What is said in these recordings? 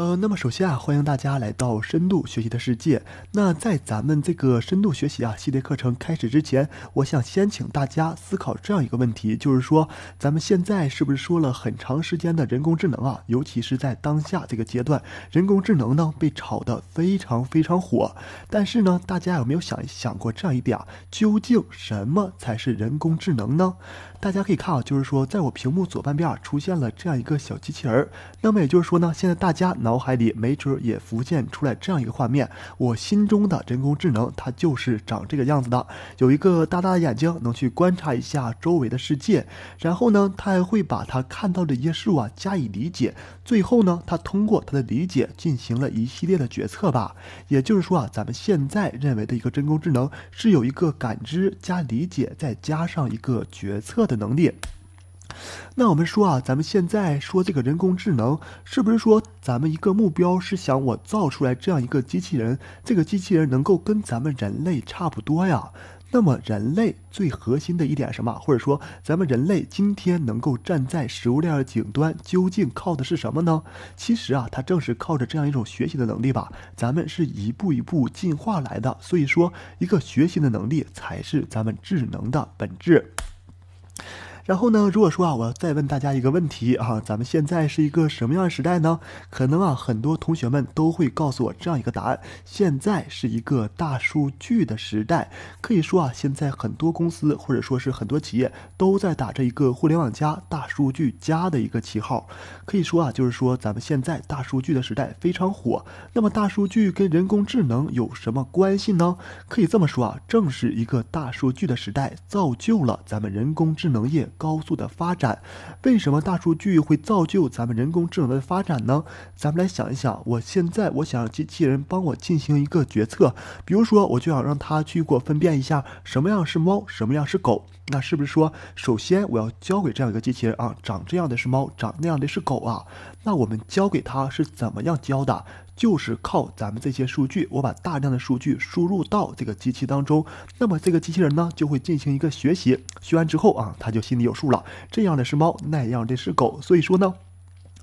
呃，那么首先啊，欢迎大家来到深度学习的世界。那在咱们这个深度学习啊系列课程开始之前，我想先请大家思考这样一个问题，就是说，咱们现在是不是说了很长时间的人工智能啊？尤其是在当下这个阶段，人工智能呢被炒得非常非常火。但是呢，大家有没有想想过这样一点啊？究竟什么才是人工智能呢？大家可以看啊，就是说，在我屏幕左半边啊出现了这样一个小机器人。那么也就是说呢，现在大家能。脑海里没准也浮现出来这样一个画面：我心中的人工智能，它就是长这个样子的。有一个大大的眼睛，能去观察一下周围的世界。然后呢，它还会把它看到的一些事物啊加以理解。最后呢，它通过它的理解进行了一系列的决策吧。也就是说啊，咱们现在认为的一个人工智能是有一个感知加理解，再加上一个决策的能力。那我们说啊，咱们现在说这个人工智能，是不是说咱们一个目标是想我造出来这样一个机器人，这个机器人能够跟咱们人类差不多呀？那么人类最核心的一点什么？或者说咱们人类今天能够站在食物链的顶端，究竟靠的是什么呢？其实啊，它正是靠着这样一种学习的能力吧。咱们是一步一步进化来的，所以说一个学习的能力才是咱们智能的本质。然后呢？如果说啊，我再问大家一个问题啊，咱们现在是一个什么样的时代呢？可能啊，很多同学们都会告诉我这样一个答案：现在是一个大数据的时代。可以说啊，现在很多公司或者说是很多企业都在打着一个“互联网加大数据加”的一个旗号。可以说啊，就是说咱们现在大数据的时代非常火。那么，大数据跟人工智能有什么关系呢？可以这么说啊，正是一个大数据的时代造就了咱们人工智能业。高速的发展，为什么大数据会造就咱们人工智能的发展呢？咱们来想一想，我现在我想让机器人帮我进行一个决策，比如说，我就想让它去给我分辨一下什么样是猫，什么样是狗。那是不是说，首先我要教给这样一个机器人啊，长这样的是猫，长那样的是狗啊？那我们教给它是怎么样教的？就是靠咱们这些数据，我把大量的数据输入到这个机器当中，那么这个机器人呢就会进行一个学习，学完之后啊，它就心里有数了，这样的是猫，那样的是狗。所以说呢。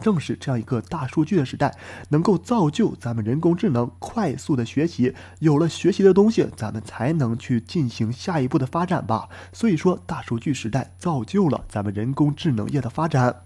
正是这样一个大数据的时代，能够造就咱们人工智能快速的学习。有了学习的东西，咱们才能去进行下一步的发展吧。所以说，大数据时代造就了咱们人工智能业的发展。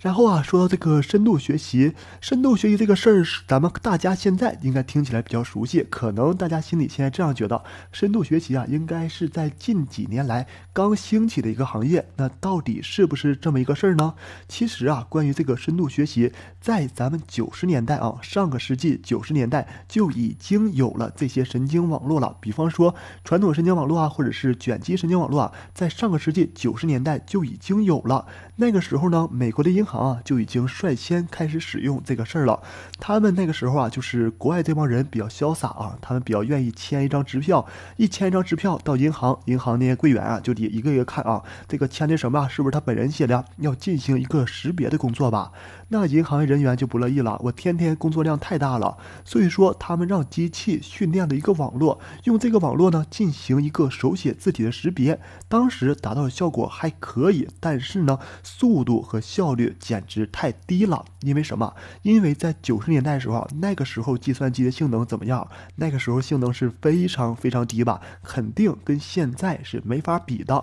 然后啊，说到这个深度学习，深度学习这个事儿，咱们大家现在应该听起来比较熟悉。可能大家心里现在这样觉得，深度学习啊，应该是在近几年来刚兴起的一个行业。那到底是不是这么一个事儿呢？其实啊，关于这个深度学习，在咱们九十年代啊，上个世纪九十年代就已经有了这些神经网络了。比方说，传统神经网络啊，或者是卷积神经网络啊，在上个世纪九十年代就已经有了。那个时候呢，美国的英行啊，就已经率先开始使用这个事儿了。他们那个时候啊，就是国外这帮人比较潇洒啊，他们比较愿意签一张支票，一签一张支票到银行，银行那些柜员啊就得一个一个看啊，这个签的什么是不是他本人写的，要进行一个识别的工作吧。那银行人员就不乐意了，我天天工作量太大了，所以说他们让机器训练了一个网络，用这个网络呢进行一个手写字体的识别。当时达到的效果还可以，但是呢，速度和效率。简直太低了，因为什么？因为在九十年代的时候，那个时候计算机的性能怎么样？那个时候性能是非常非常低吧，肯定跟现在是没法比的。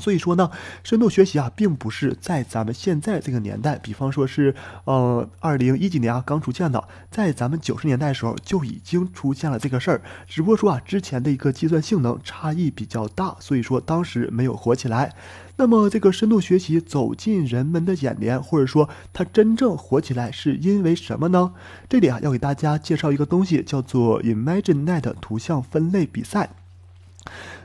所以说呢，深度学习啊，并不是在咱们现在这个年代，比方说是呃二零一几年啊刚出现的，在咱们九十年代的时候就已经出现了这个事儿，只不过说啊之前的一个计算性能差异比较大，所以说当时没有火起来。那么这个深度学习走进人们的眼帘，或者说它真正火起来是因为什么呢？这里啊要给大家介绍一个东西，叫做 ImageNet 图像分类比赛。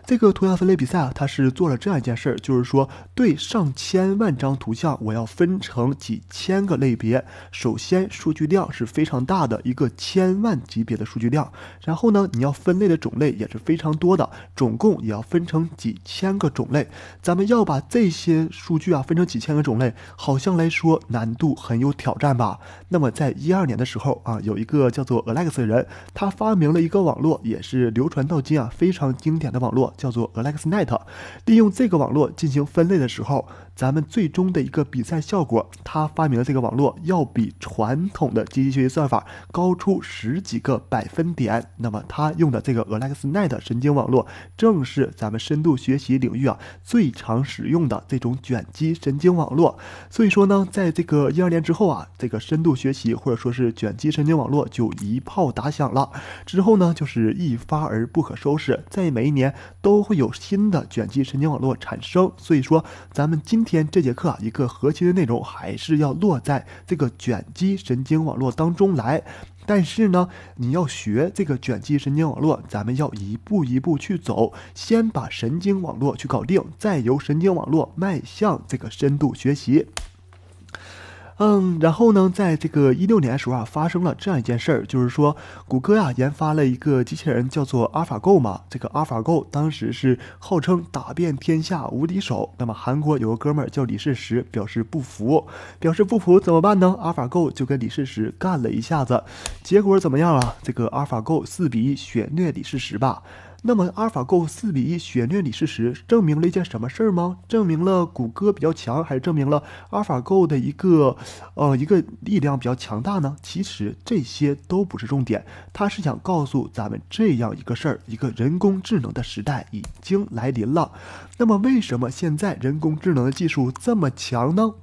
这个图像分类比赛啊，它是做了这样一件事儿，就是说对上千万张图像，我要分成几千个类别。首先，数据量是非常大的，一个千万级别的数据量。然后呢，你要分类的种类也是非常多的，总共也要分成几千个种类。咱们要把这些数据啊分成几千个种类，好像来说难度很有挑战吧？那么在一二年的时候啊，有一个叫做 Alex 的人，他发明了一个网络，也是流传到今啊非常经典的网络。叫做 AlexNet，利用这个网络进行分类的时候。咱们最终的一个比赛效果，他发明的这个网络，要比传统的机器学习算法高出十几个百分点。那么他用的这个 AlexNet 神经网络，正是咱们深度学习领域啊最常使用的这种卷积神经网络。所以说呢，在这个一二年之后啊，这个深度学习或者说是卷积神经网络就一炮打响了。之后呢，就是一发而不可收拾，在每一年都会有新的卷积神经网络产生。所以说，咱们今。天，这节课啊，一个核心的内容还是要落在这个卷积神经网络当中来。但是呢，你要学这个卷积神经网络，咱们要一步一步去走，先把神经网络去搞定，再由神经网络迈向这个深度学习。嗯，然后呢，在这个一六年的时候啊，发生了这样一件事儿，就是说，谷歌呀研发了一个机器人，叫做阿尔法 Go 嘛。这个阿尔法 Go 当时是号称打遍天下无敌手。那么，韩国有个哥们儿叫李世石，表示不服，表示不服怎么办呢？阿尔法 Go 就跟李世石干了一下子，结果怎么样啊？这个阿尔法 Go 四比一血虐李世石吧。那么，阿尔法狗四比一血虐李世石，证明了一件什么事儿吗？证明了谷歌比较强，还是证明了阿尔法狗的一个，呃，一个力量比较强大呢？其实这些都不是重点，他是想告诉咱们这样一个事儿：一个人工智能的时代已经来临了。那么，为什么现在人工智能的技术这么强呢？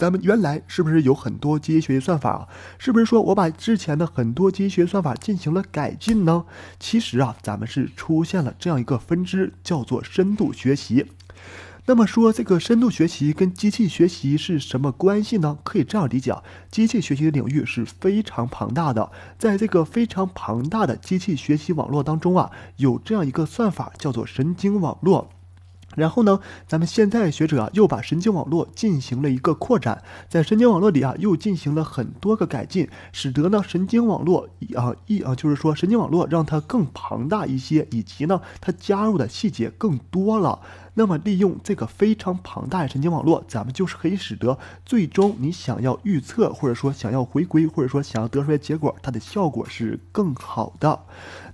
咱们原来是不是有很多机器学习算法啊？是不是说我把之前的很多机器学习算法进行了改进呢？其实啊，咱们是出现了这样一个分支，叫做深度学习。那么说这个深度学习跟机器学习是什么关系呢？可以这样理解，机器学习的领域是非常庞大的，在这个非常庞大的机器学习网络当中啊，有这样一个算法叫做神经网络。然后呢，咱们现在学者啊，又把神经网络进行了一个扩展，在神经网络里啊，又进行了很多个改进，使得呢神经网络啊一啊，就是说神经网络让它更庞大一些，以及呢它加入的细节更多了。那么，利用这个非常庞大的神经网络，咱们就是可以使得最终你想要预测，或者说想要回归，或者说想要得出来结果，它的效果是更好的。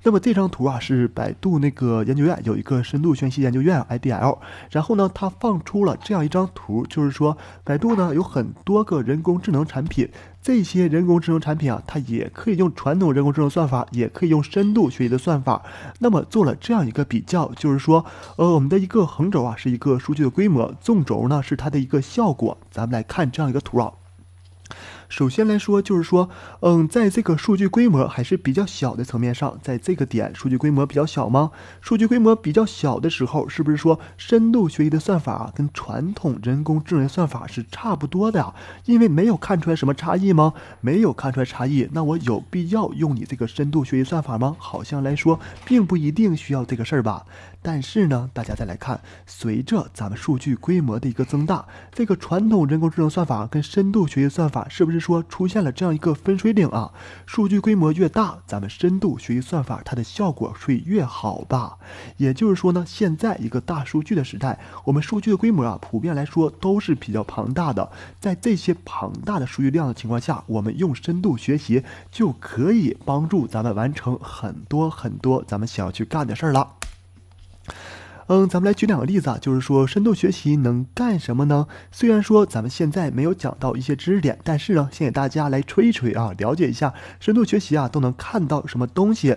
那么这张图啊，是百度那个研究院有一个深度学习研究院 （IDL），然后呢，它放出了这样一张图，就是说百度呢有很多个人工智能产品。这些人工智能产品啊，它也可以用传统人工智能算法，也可以用深度学习的算法。那么做了这样一个比较，就是说，呃，我们的一个横轴啊是一个数据的规模，纵轴呢是它的一个效果。咱们来看这样一个图啊。首先来说，就是说，嗯，在这个数据规模还是比较小的层面上，在这个点数据规模比较小吗？数据规模比较小的时候，是不是说深度学习的算法跟传统人工智能算法是差不多的？因为没有看出来什么差异吗？没有看出来差异，那我有必要用你这个深度学习算法吗？好像来说，并不一定需要这个事儿吧。但是呢，大家再来看，随着咱们数据规模的一个增大，这个传统人工智能算法跟深度学习算法是不是说出现了这样一个分水岭啊？数据规模越大，咱们深度学习算法它的效果会越好吧？也就是说呢，现在一个大数据的时代，我们数据的规模啊，普遍来说都是比较庞大的。在这些庞大的数据量的情况下，我们用深度学习就可以帮助咱们完成很多很多咱们想要去干的事儿了。嗯，咱们来举两个例子啊，就是说深度学习能干什么呢？虽然说咱们现在没有讲到一些知识点，但是呢，先给大家来吹一吹啊，了解一下深度学习啊都能看到什么东西。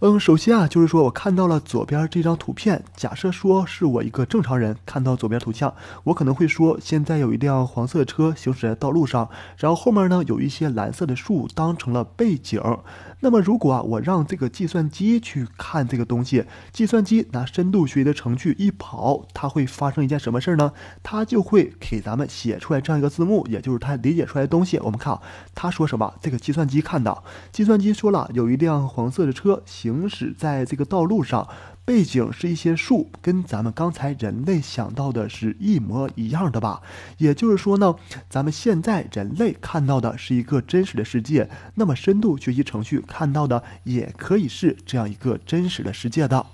嗯，首先啊，就是说我看到了左边这张图片。假设说是我一个正常人看到左边图像，我可能会说现在有一辆黄色的车行驶在道路上，然后后面呢有一些蓝色的树当成了背景。那么如果啊，我让这个计算机去看这个东西，计算机拿深度学习的程序一跑，它会发生一件什么事儿呢？它就会给咱们写出来这样一个字幕，也就是它理解出来的东西。我们看，啊，它说什么？这个计算机看到，计算机说了有一辆黄色的车行。行驶在这个道路上，背景是一些树，跟咱们刚才人类想到的是一模一样的吧？也就是说呢，咱们现在人类看到的是一个真实的世界，那么深度学习程序看到的也可以是这样一个真实的世界的。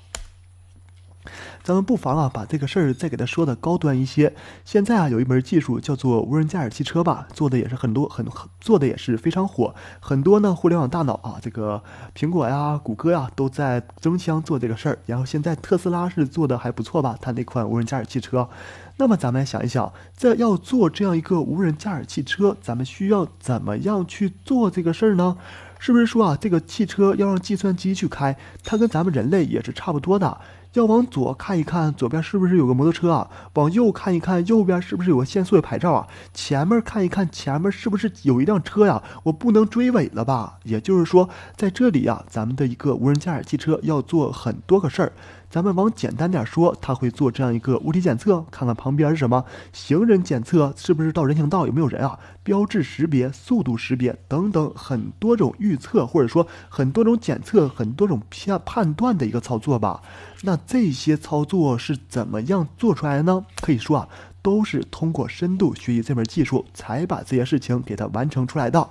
咱们不妨啊把这个事儿再给他说的高端一些。现在啊有一门技术叫做无人驾驶汽车吧，做的也是很多很做的也是非常火。很多呢互联网大脑啊，这个苹果呀、谷歌呀都在争相做这个事儿。然后现在特斯拉是做的还不错吧，它那款无人驾驶汽车。那么咱们想一想，这要做这样一个无人驾驶汽车，咱们需要怎么样去做这个事儿呢？是不是说啊这个汽车要让计算机去开，它跟咱们人类也是差不多的？要往左看一看，左边是不是有个摩托车啊？往右看一看，右边是不是有个限速的牌照啊？前面看一看，前面是不是有一辆车呀？我不能追尾了吧？也就是说，在这里呀，咱们的一个无人驾驶汽车要做很多个事儿。咱们往简单点说，它会做这样一个物体检测，看看旁边是什么；行人检测，是不是到人行道有没有人啊？标志识别、速度识别等等很多种预测，或者说很多种检测、很多种判判断的一个操作吧。那这些操作是怎么样做出来的呢？可以说啊，都是通过深度学习这门技术才把这些事情给它完成出来的。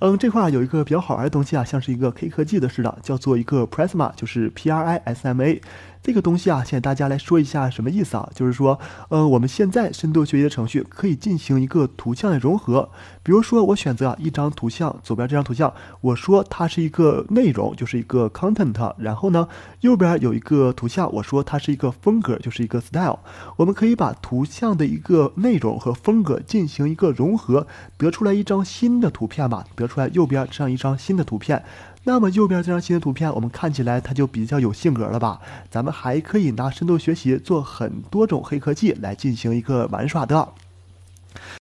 嗯，这块有一个比较好玩的东西啊，像是一个黑科技的似的，叫做一个 Prisma，就是 P R I S M A。这个东西啊，现在大家来说一下什么意思啊？就是说，呃，我们现在深度学习的程序可以进行一个图像的融合。比如说，我选择一张图像，左边这张图像，我说它是一个内容，就是一个 content。然后呢，右边有一个图像，我说它是一个风格，就是一个 style。我们可以把图像的一个内容和风格进行一个融合，得出来一张新的图片吧？得出来右边这样一张新的图片。那么右边这张新的图片，我们看起来它就比较有性格了吧？咱们还可以拿深度学习做很多种黑科技来进行一个玩耍的。